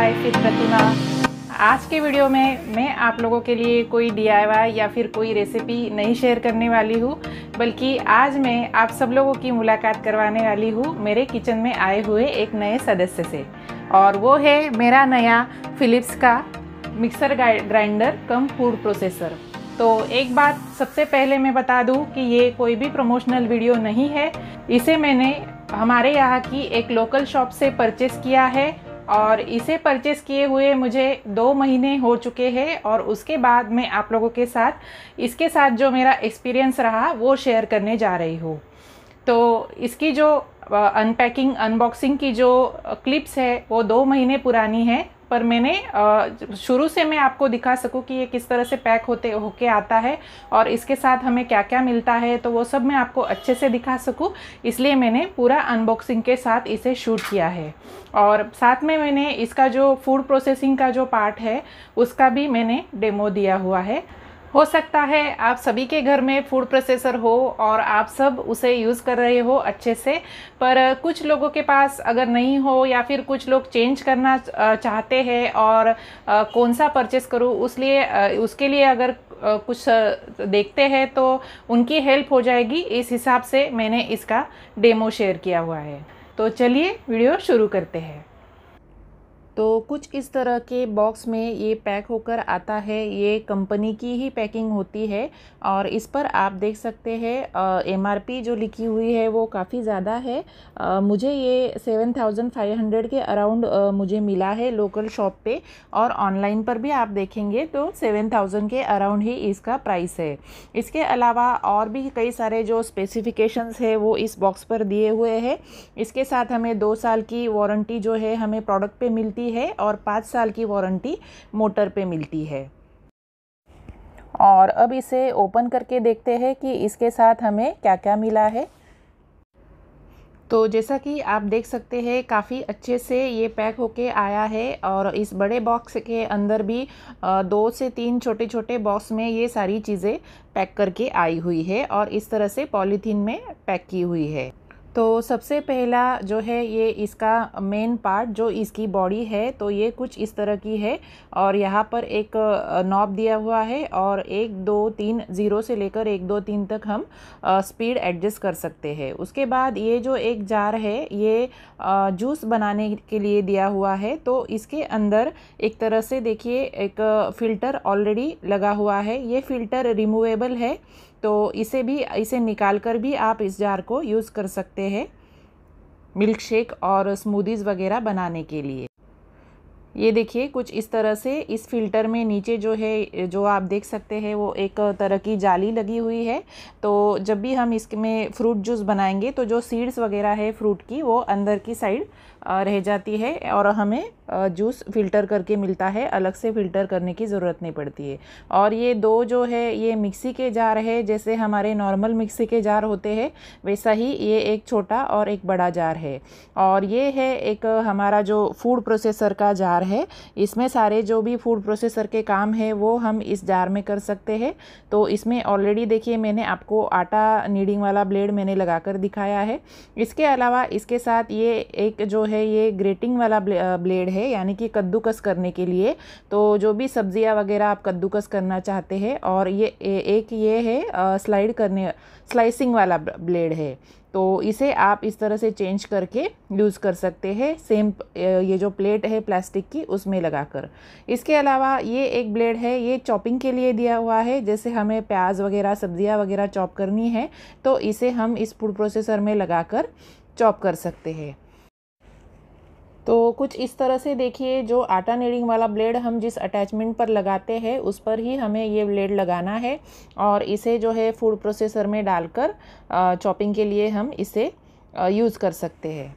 life with प्रतिमा आज के video में मैं आप लोगों के लिए कोई डी या फिर कोई रेसिपी नहीं शेयर करने वाली हूँ बल्कि आज मैं आप सब लोगों की मुलाकात करवाने वाली हूँ मेरे किचन में आए हुए एक नए सदस्य से और वो है मेरा नया फिलिप्स का mixer grinder cum food processor तो एक बात सबसे पहले मैं बता दूँ कि ये कोई भी प्रमोशनल वीडियो नहीं है इसे मैंने हमारे यहाँ की एक लोकल शॉप से परचेस किया है और इसे परचेस किए हुए मुझे दो महीने हो चुके हैं और उसके बाद मैं आप लोगों के साथ इसके साथ जो मेरा एक्सपीरियंस रहा वो शेयर करने जा रही हूँ तो इसकी जो अनपैकिंग अनबॉक्सिंग की जो क्लिप्स है वो दो महीने पुरानी है पर मैंने शुरू से मैं आपको दिखा सकूँ कि ये किस तरह से पैक होते होके आता है और इसके साथ हमें क्या क्या मिलता है तो वो सब मैं आपको अच्छे से दिखा सकूँ इसलिए मैंने पूरा अनबॉक्सिंग के साथ इसे शूट किया है और साथ में मैंने इसका जो फूड प्रोसेसिंग का जो पार्ट है उसका भी मैंने डेमो दिया हुआ है हो सकता है आप सभी के घर में फूड प्रोसेसर हो और आप सब उसे यूज़ कर रहे हो अच्छे से पर कुछ लोगों के पास अगर नहीं हो या फिर कुछ लोग चेंज करना चाहते हैं और कौन सा परचेस करूँ उस लिए उसके लिए अगर कुछ देखते हैं तो उनकी हेल्प हो जाएगी इस हिसाब से मैंने इसका डेमो शेयर किया हुआ है तो चलिए वीडियो शुरू करते हैं तो कुछ इस तरह के बॉक्स में ये पैक होकर आता है ये कंपनी की ही पैकिंग होती है और इस पर आप देख सकते हैं एमआरपी जो लिखी हुई है वो काफ़ी ज़्यादा है आ, मुझे ये सेवन थाउजेंड फाइव हंड्रेड के अराउंड मुझे मिला है लोकल शॉप पे और ऑनलाइन पर भी आप देखेंगे तो सेवन थाउजेंड के अराउंड ही इसका प्राइस है इसके अलावा और भी कई सारे जो स्पेसिफिकेशंस है वो इस बॉक्स पर दिए हुए हैं इसके साथ हमें दो साल की वारंटी जो है हमें प्रोडक्ट पर मिलती मिलती है और पाँच साल की वारंटी मोटर पे मिलती है और अब इसे ओपन करके देखते हैं कि इसके साथ हमें क्या क्या मिला है तो जैसा कि आप देख सकते हैं काफ़ी अच्छे से ये पैक होके आया है और इस बड़े बॉक्स के अंदर भी दो से तीन छोटे छोटे बॉक्स में ये सारी चीज़ें पैक करके आई हुई है और इस तरह से पॉलीथीन में पैक की हुई है तो सबसे पहला जो है ये इसका मेन पार्ट जो इसकी बॉडी है तो ये कुछ इस तरह की है और यहाँ पर एक नॉब दिया हुआ है और एक दो तीन ज़ीरो से लेकर एक दो तीन तक हम स्पीड एडजस्ट कर सकते हैं उसके बाद ये जो एक जार है ये जूस बनाने के लिए दिया हुआ है तो इसके अंदर एक तरह से देखिए एक फ़िल्टर ऑलरेडी लगा हुआ है ये फ़िल्टर रिमूवेबल है तो इसे भी इसे निकाल कर भी आप इस जार को यूज़ कर सकते हैं मिल्क शेक और स्मूदीज़ वगैरह बनाने के लिए ये देखिए कुछ इस तरह से इस फिल्टर में नीचे जो है जो आप देख सकते हैं वो एक तरह की जाली लगी हुई है तो जब भी हम इसमें फ्रूट जूस बनाएंगे तो जो सीड्स वगैरह है फ्रूट की वो अंदर की साइड रह जाती है और हमें जूस फ़िल्टर करके मिलता है अलग से फ़िल्टर करने की ज़रूरत नहीं पड़ती है और ये दो जो है ये मिक्सी के जार है जैसे हमारे नॉर्मल मिक्सी के जार होते हैं वैसा ही ये एक छोटा और एक बड़ा जार है और ये है एक हमारा जो फूड प्रोसेसर का जार है इसमें सारे जो भी फूड प्रोसेसर के काम है वो हम इस जार में कर सकते हैं तो इसमें ऑलरेडी देखिए मैंने आपको आटा नीडिंग वाला ब्लेड मैंने लगा कर दिखाया है इसके अलावा इसके साथ ये एक जो है ये ग्रेटिंग वाला ब्लेड है यानी कि कद्दूकस करने के लिए तो जो भी सब्जियां वगैरह आप कद्दूकस करना चाहते हैं और ये एक ये है स्लाइड करने स्लाइसिंग वाला ब्लेड है तो इसे आप इस तरह से चेंज करके यूज़ कर सकते हैं सेम ये जो प्लेट है प्लास्टिक की उसमें लगाकर इसके अलावा ये एक ब्लेड है ये चॉपिंग के लिए दिया हुआ है जैसे हमें प्याज वगैरह सब्जियां वगैरह चॉप करनी है तो इसे हम इस फूड प्रोसेसर में लगाकर चॉप कर सकते हैं तो कुछ इस तरह से देखिए जो आटा नेड़िंग वाला ब्लेड हम जिस अटैचमेंट पर लगाते हैं उस पर ही हमें ये ब्लेड लगाना है और इसे जो है फूड प्रोसेसर में डालकर चॉपिंग के लिए हम इसे यूज़ कर सकते हैं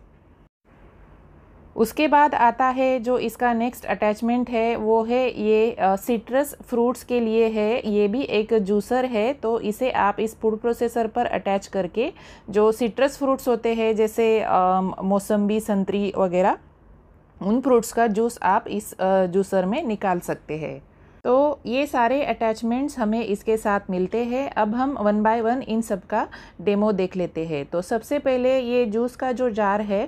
उसके बाद आता है जो इसका नेक्स्ट अटैचमेंट है वो है ये सिट्रस फ्रूट्स के लिए है ये भी एक जूसर है तो इसे आप इस फूड प्रोसेसर पर अटैच करके जो सिट्रस फ्रूट्स होते हैं जैसे मौसम्बी संतरी वगैरह उन फ्रूट्स का जूस आप इस जूसर में निकाल सकते हैं तो ये सारे अटैचमेंट्स हमें इसके साथ मिलते हैं अब हम वन बाय वन इन सब का डेमो देख लेते हैं तो सबसे पहले ये जूस का जो जार है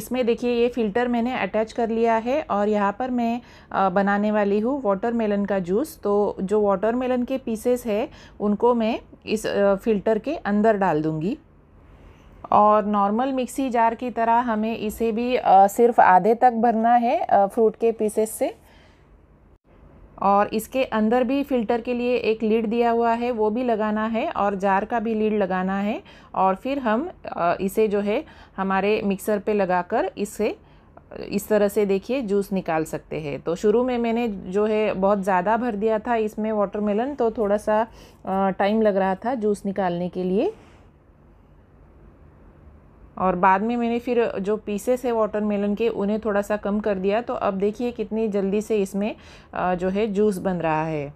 इसमें देखिए ये फ़िल्टर मैंने अटैच कर लिया है और यहाँ पर मैं बनाने वाली हूँ वाटरमेलन का जूस तो जो वाटरमेलन के पीसेस है उनको मैं इस फ़िल्टर के अंदर डाल दूँगी और नॉर्मल मिक्सी जार की तरह हमें इसे भी सिर्फ आधे तक भरना है फ्रूट के पीसेस से और इसके अंदर भी फ़िल्टर के लिए एक लीड दिया हुआ है वो भी लगाना है और जार का भी लीड लगाना है और फिर हम इसे जो है हमारे मिक्सर पे लगाकर इसे इस तरह से देखिए जूस निकाल सकते हैं तो शुरू में मैंने जो है बहुत ज़्यादा भर दिया था इसमें वाटरमेलन तो थोड़ा सा टाइम लग रहा था जूस निकालने के लिए और बाद में मैंने फिर जो पीसेस है वाटरमेलन के उन्हें थोड़ा सा कम कर दिया तो अब देखिए कितनी जल्दी से इसमें जो है जूस बन रहा है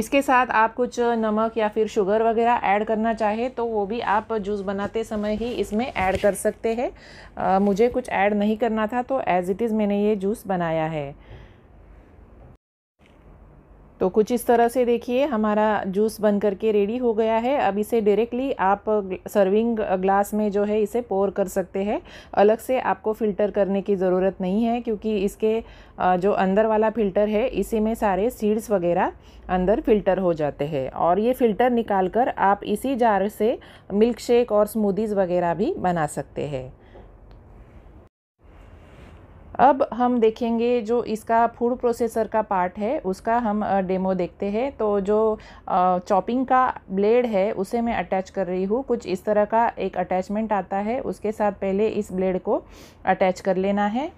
इसके साथ आप कुछ नमक या फिर शुगर वगैरह ऐड करना चाहे तो वो भी आप जूस बनाते समय ही इसमें ऐड कर सकते हैं मुझे कुछ ऐड नहीं करना था तो एज़ इट इज़ मैंने ये जूस बनाया है तो कुछ इस तरह से देखिए हमारा जूस बन करके रेडी हो गया है अब इसे डायरेक्टली आप सर्विंग ग्लास में जो है इसे पोर कर सकते हैं अलग से आपको फ़िल्टर करने की ज़रूरत नहीं है क्योंकि इसके जो अंदर वाला फ़िल्टर है इसी में सारे सीड्स वगैरह अंदर फ़िल्टर हो जाते हैं और ये फ़िल्टर निकाल कर आप इसी जार से मिल्क शेक और स्मूदीज़ वगैरह भी बना सकते हैं अब हम देखेंगे जो इसका फूड प्रोसेसर का पार्ट है उसका हम डेमो देखते हैं तो जो चॉपिंग का ब्लेड है उसे मैं अटैच कर रही हूँ कुछ इस तरह का एक अटैचमेंट आता है उसके साथ पहले इस ब्लेड को अटैच कर लेना है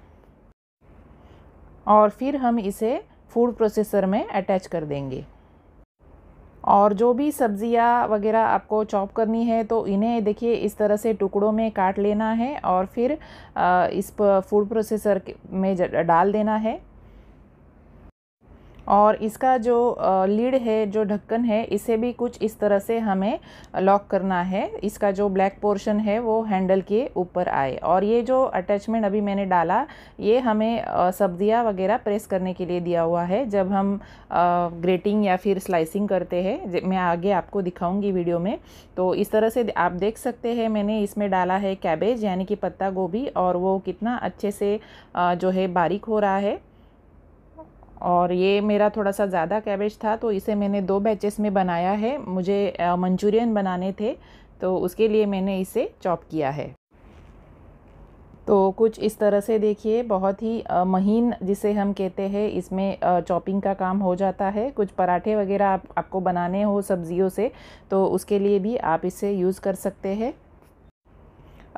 और फिर हम इसे फूड प्रोसेसर में अटैच कर देंगे और जो भी सब्जियां वगैरह आपको चॉप करनी है तो इन्हें देखिए इस तरह से टुकड़ों में काट लेना है और फिर इस फूड प्रोसेसर में डाल देना है और इसका जो लीड है जो ढक्कन है इसे भी कुछ इस तरह से हमें लॉक करना है इसका जो ब्लैक पोर्शन है वो हैंडल के ऊपर आए और ये जो अटैचमेंट अभी मैंने डाला ये हमें सब्जियाँ वगैरह प्रेस करने के लिए दिया हुआ है जब हम ग्रेटिंग या फिर स्लाइसिंग करते हैं मैं आगे आपको दिखाऊंगी वीडियो में तो इस तरह से आप देख सकते हैं मैंने इसमें डाला है कैबेज यानी कि पत्ता गोभी और वो कितना अच्छे से जो है बारीक हो रहा है और ये मेरा थोड़ा सा ज़्यादा कैबेज था तो इसे मैंने दो बैचेस में बनाया है मुझे मंचूरियन बनाने थे तो उसके लिए मैंने इसे चॉप किया है तो कुछ इस तरह से देखिए बहुत ही महीन जिसे हम कहते हैं इसमें चॉपिंग का काम हो जाता है कुछ पराठे वगैरह आप आपको बनाने हो सब्जियों से तो उसके लिए भी आप इसे यूज़ कर सकते हैं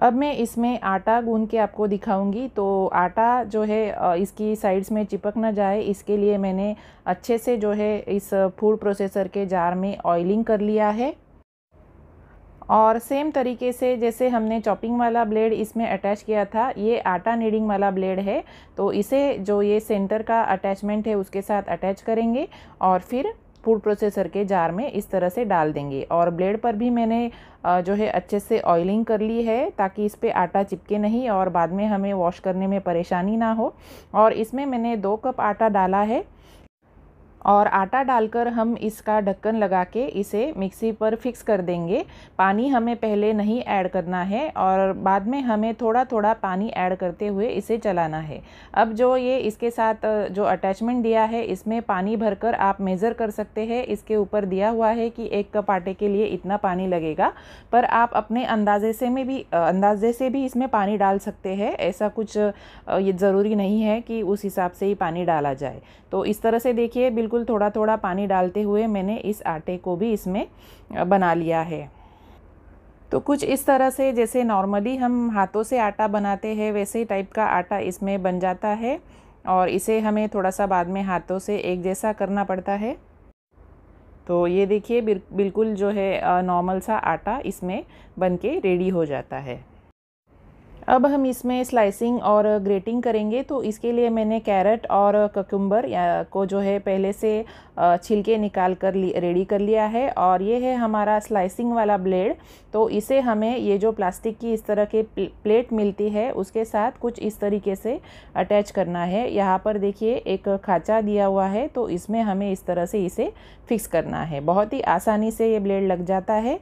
अब मैं इसमें आटा गून के आपको दिखाऊंगी तो आटा जो है इसकी साइड्स में चिपक ना जाए इसके लिए मैंने अच्छे से जो है इस फूड प्रोसेसर के जार में ऑयलिंग कर लिया है और सेम तरीके से जैसे हमने चॉपिंग वाला ब्लेड इसमें अटैच किया था ये आटा नीडिंग वाला ब्लेड है तो इसे जो ये सेंटर का अटैचमेंट है उसके साथ अटैच करेंगे और फिर फूड प्रोसेसर के जार में इस तरह से डाल देंगे और ब्लेड पर भी मैंने जो है अच्छे से ऑयलिंग कर ली है ताकि इस पर आटा चिपके नहीं और बाद में हमें वॉश करने में परेशानी ना हो और इसमें मैंने दो कप आटा डाला है और आटा डालकर हम इसका ढक्कन लगा के इसे मिक्सी पर फिक्स कर देंगे पानी हमें पहले नहीं ऐड करना है और बाद में हमें थोड़ा थोड़ा पानी ऐड करते हुए इसे चलाना है अब जो ये इसके साथ जो अटैचमेंट दिया है इसमें पानी भरकर आप मेज़र कर सकते हैं इसके ऊपर दिया हुआ है कि एक कप आटे के लिए इतना पानी लगेगा पर आप अपने अंदाजे से में भी अंदाजे से भी इसमें पानी डाल सकते हैं ऐसा कुछ ये ज़रूरी नहीं है कि उस हिसाब से ही पानी डाला जाए तो इस तरह से देखिए बिल्कुल बिल्कुल थोड़ा थोड़ा पानी डालते हुए मैंने इस आटे को भी इसमें बना लिया है तो कुछ इस तरह से जैसे नॉर्मली हम हाथों से आटा बनाते हैं वैसे ही टाइप का आटा इसमें बन जाता है और इसे हमें थोड़ा सा बाद में हाथों से एक जैसा करना पड़ता है तो ये देखिए बिल्कुल जो है नॉर्मल सा आटा इसमें बन के रेडी हो जाता है अब हम इसमें स्लाइसिंग और ग्रेटिंग करेंगे तो इसके लिए मैंने कैरेट और ककुम्बर को जो है पहले से छिलके निकाल कर रेडी कर लिया है और ये है हमारा स्लाइसिंग वाला ब्लेड तो इसे हमें ये जो प्लास्टिक की इस तरह के प्लेट मिलती है उसके साथ कुछ इस तरीके से अटैच करना है यहाँ पर देखिए एक खाचा दिया हुआ है तो इसमें हमें इस तरह से इसे फिक्स करना है बहुत ही आसानी से ये ब्लेड लग जाता है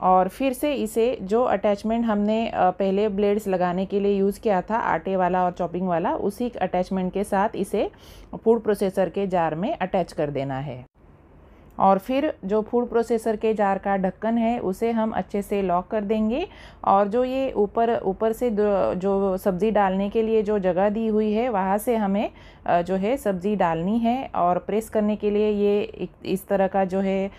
और फिर से इसे जो अटैचमेंट हमने पहले ब्लेड्स लगाने के लिए यूज़ किया था आटे वाला और चॉपिंग वाला उसी अटैचमेंट के साथ इसे फूड प्रोसेसर के जार में अटैच कर देना है और फिर जो फूड प्रोसेसर के जार का ढक्कन है उसे हम अच्छे से लॉक कर देंगे और जो ये ऊपर ऊपर से जो सब्ज़ी डालने के लिए जो जगह दी हुई है वहाँ से हमें जो है सब्ज़ी डालनी है और प्रेस करने के लिए ये इस तरह का जो है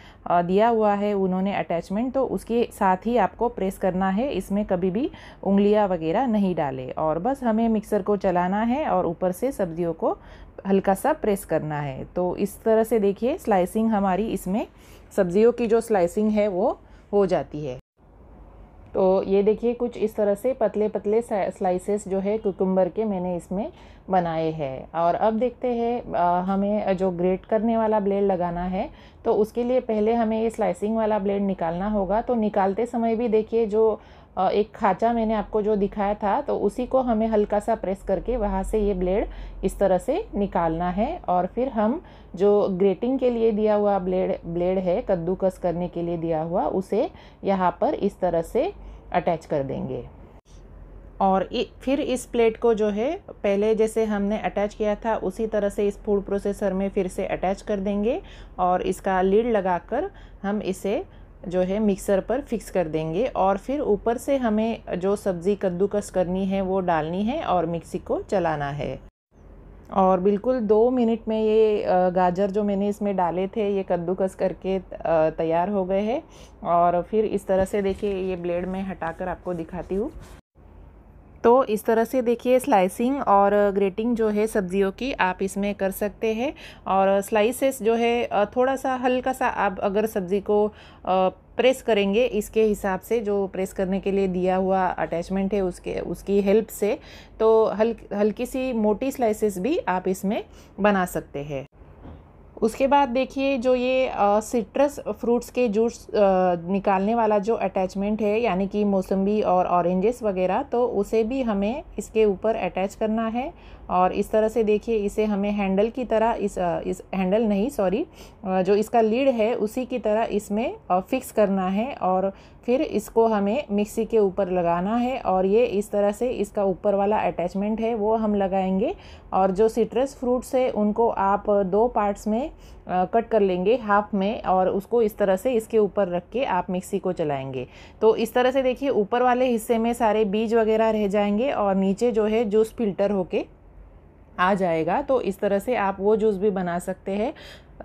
दिया हुआ है उन्होंने अटैचमेंट तो उसके साथ ही आपको प्रेस करना है इसमें कभी भी उंगलियाँ वगैरह नहीं डाले और बस हमें मिक्सर को चलाना है और ऊपर से सब्जियों को हल्का सा प्रेस करना है तो इस तरह से देखिए स्लाइसिंग हमारी इसमें सब्जियों की जो स्लाइसिंग है वो हो जाती है तो ये देखिए कुछ इस तरह से पतले पतले स्लाइसेस जो है कुकुम्बर के मैंने इसमें बनाए हैं और अब देखते हैं हमें जो ग्रेट करने वाला ब्लेड लगाना है तो उसके लिए पहले हमें ये स्लाइसिंग वाला ब्लेड निकालना होगा तो निकालते समय भी देखिए जो एक खाँचा मैंने आपको जो दिखाया था तो उसी को हमें हल्का सा प्रेस करके वहाँ से ये ब्लेड इस तरह से निकालना है और फिर हम जो ग्रेटिंग के लिए दिया हुआ ब्लेड ब्लेड है कद्दूकस करने के लिए दिया हुआ उसे यहाँ पर इस तरह से अटैच कर देंगे और फिर इस प्लेट को जो है पहले जैसे हमने अटैच किया था उसी तरह से इस फूड प्रोसेसर में फिर से अटैच कर देंगे और इसका लीड लगाकर हम इसे जो है मिक्सर पर फिक्स कर देंगे और फिर ऊपर से हमें जो सब्ज़ी कद्दूकस करनी है वो डालनी है और मिक्सी को चलाना है और बिल्कुल दो मिनट में ये गाजर जो मैंने इसमें डाले थे ये कद्दूकस करके तैयार हो गए हैं और फिर इस तरह से देखिए ये ब्लेड में हटाकर आपको दिखाती हूँ तो इस तरह से देखिए स्लाइसिंग और ग्रेटिंग जो है सब्जियों की आप इसमें कर सकते हैं और स्लाइसेस जो है थोड़ा सा हल्का सा आप अगर सब्ज़ी को प्रेस करेंगे इसके हिसाब से जो प्रेस करने के लिए दिया हुआ अटैचमेंट है उसके उसकी हेल्प से तो हल हल्की सी मोटी स्लाइसेस भी आप इसमें बना सकते हैं उसके बाद देखिए जो ये सिट्रस फ्रूट्स के जूस निकालने वाला जो अटैचमेंट है यानी कि मौसम्बी और ऑरेंजेस वगैरह तो उसे भी हमें इसके ऊपर अटैच करना है और इस तरह से देखिए इसे हमें हैंडल की तरह इस इस हैंडल नहीं सॉरी जो इसका लीड है उसी की तरह इसमें फिक्स करना है और फिर इसको हमें मिक्सी के ऊपर लगाना है और ये इस तरह से इसका ऊपर वाला अटैचमेंट है वो हम लगाएंगे और जो सिट्रस फ्रूट्स है उनको आप दो पार्ट्स में कट कर लेंगे हाफ में और उसको इस तरह से इसके ऊपर रख के आप मिक्सी को चलाएंगे तो इस तरह से देखिए ऊपर वाले हिस्से में सारे बीज वगैरह रह जाएंगे और नीचे जो है जूस फिल्टर होके आ जाएगा तो इस तरह से आप वो जूस भी बना सकते हैं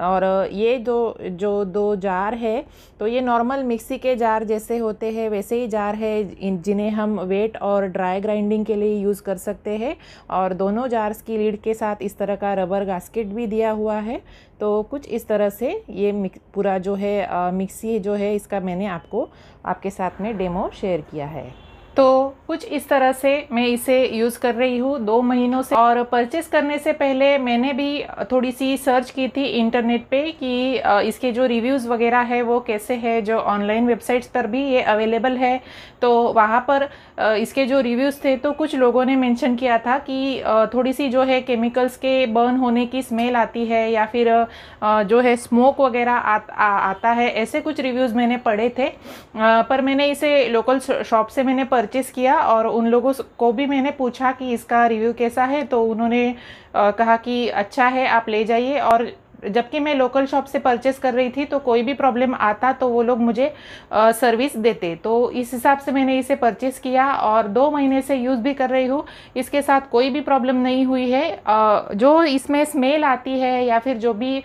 और ये दो जो दो जार है तो ये नॉर्मल मिक्सी के जार जैसे होते हैं वैसे ही जार है जिन्हें हम वेट और ड्राई ग्राइंडिंग के लिए यूज़ कर सकते हैं और दोनों जार्स की लीड के साथ इस तरह का रबर गास्केट भी दिया हुआ है तो कुछ इस तरह से ये पूरा जो है मिक्सी जो है इसका मैंने आपको आपके साथ में डेमो शेयर किया है तो कुछ इस तरह से मैं इसे यूज़ कर रही हूँ दो महीनों से और परचेस करने से पहले मैंने भी थोड़ी सी सर्च की थी इंटरनेट पे कि इसके जो रिव्यूज़ वगैरह है वो कैसे है जो ऑनलाइन वेबसाइट्स पर भी ये अवेलेबल है तो वहाँ पर इसके जो रिव्यूज़ थे तो कुछ लोगों ने मेंशन किया था कि थोड़ी सी जो है केमिकल्स के बर्न होने की स्मेल आती है या फिर जो है स्मोक वगैरह आ, आ, आता है ऐसे कुछ रिव्यूज़ मैंने पढ़े थे पर मैंने इसे लोकल शॉप से मैंने परचेस किया और उन लोगों को भी मैंने पूछा कि इसका रिव्यू कैसा है तो उन्होंने कहा कि अच्छा है आप ले जाइए और जबकि मैं लोकल शॉप से परचेस कर रही थी तो कोई भी प्रॉब्लम आता तो वो लोग मुझे आ, सर्विस देते तो इस हिसाब से मैंने इसे परचेस किया और दो महीने से यूज़ भी कर रही हूँ इसके साथ कोई भी प्रॉब्लम नहीं हुई है आ, जो इसमें स्मेल आती है या फिर जो भी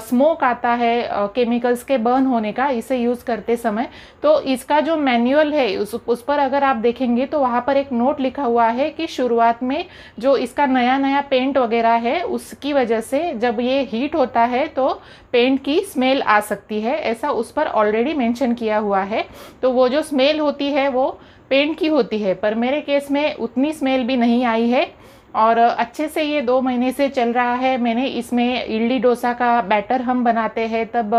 स्मोक आता है केमिकल्स के बर्न होने का इसे यूज़ करते समय तो इसका जो मैनुअल है उस उस पर अगर आप देखेंगे तो वहाँ पर एक नोट लिखा हुआ है कि शुरुआत में जो इसका नया नया पेंट वगैरह है उसकी वजह से जब ये हीट होता है तो पेंट की स्मेल आ सकती है ऐसा उस पर ऑलरेडी मेंशन किया हुआ है तो वो जो स्मेल होती है वो पेंट की होती है पर मेरे केस में उतनी स्मेल भी नहीं आई है और अच्छे से ये दो महीने से चल रहा है मैंने इसमें इडली डोसा का बैटर हम बनाते हैं तब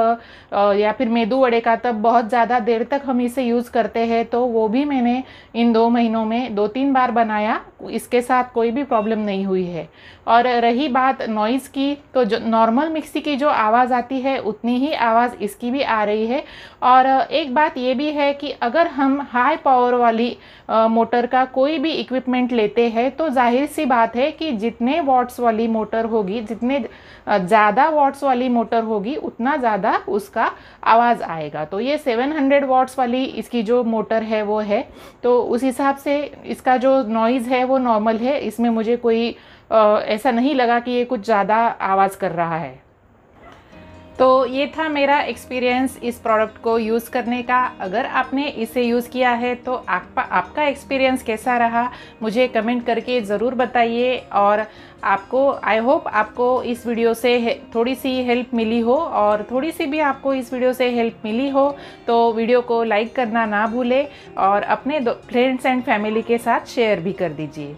या फिर मेदू वड़े का तब बहुत ज़्यादा देर तक हम इसे यूज़ करते हैं तो वो भी मैंने इन दो महीनों में दो तीन बार बनाया इसके साथ कोई भी प्रॉब्लम नहीं हुई है और रही बात नॉइज़ की तो जो नॉर्मल मिक्सी की जो आवाज़ आती है उतनी ही आवाज़ इसकी भी आ रही है और एक बात ये भी है कि अगर हम हाई पावर वाली मोटर का कोई भी इक्विपमेंट लेते हैं तो जाहिर सी बात है कि जितने वाट्स वाली मोटर होगी जितने ज़्यादा वाट्स वाली मोटर होगी उतना ज़्यादा उसका आवाज़ आएगा तो ये 700 वाट्स वाली इसकी जो मोटर है वो है तो उस हिसाब से इसका जो नॉइज़ है वो वो नॉर्मल है इसमें मुझे कोई आ, ऐसा नहीं लगा कि ये कुछ ज़्यादा आवाज़ कर रहा है तो ये था मेरा एक्सपीरियंस इस प्रोडक्ट को यूज़ करने का अगर आपने इसे यूज़ किया है तो आप, आपका एक्सपीरियंस कैसा रहा मुझे कमेंट करके ज़रूर बताइए और आपको आई होप आपको इस वीडियो से थोड़ी सी हेल्प मिली हो और थोड़ी सी भी आपको इस वीडियो से हेल्प मिली हो तो वीडियो को लाइक करना ना भूले और अपने फ्रेंड्स एंड फैमिली के साथ शेयर भी कर दीजिए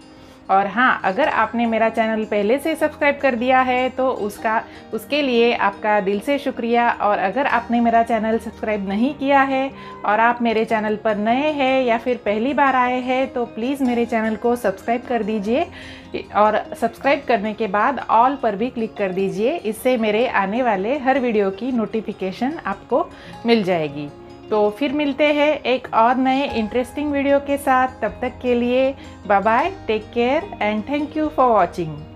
और हाँ अगर आपने मेरा चैनल पहले से सब्सक्राइब कर दिया है तो उसका उसके लिए आपका दिल से शुक्रिया और अगर आपने मेरा चैनल सब्सक्राइब नहीं किया है और आप मेरे चैनल पर नए हैं या फिर पहली बार आए हैं तो प्लीज़ मेरे चैनल को सब्सक्राइब कर दीजिए और सब्सक्राइब करने के बाद ऑल पर भी क्लिक कर दीजिए इससे मेरे आने वाले हर वीडियो की नोटिफिकेशन आपको मिल जाएगी तो फिर मिलते हैं एक और नए इंटरेस्टिंग वीडियो के साथ तब तक के लिए bye bye take care and thank you for watching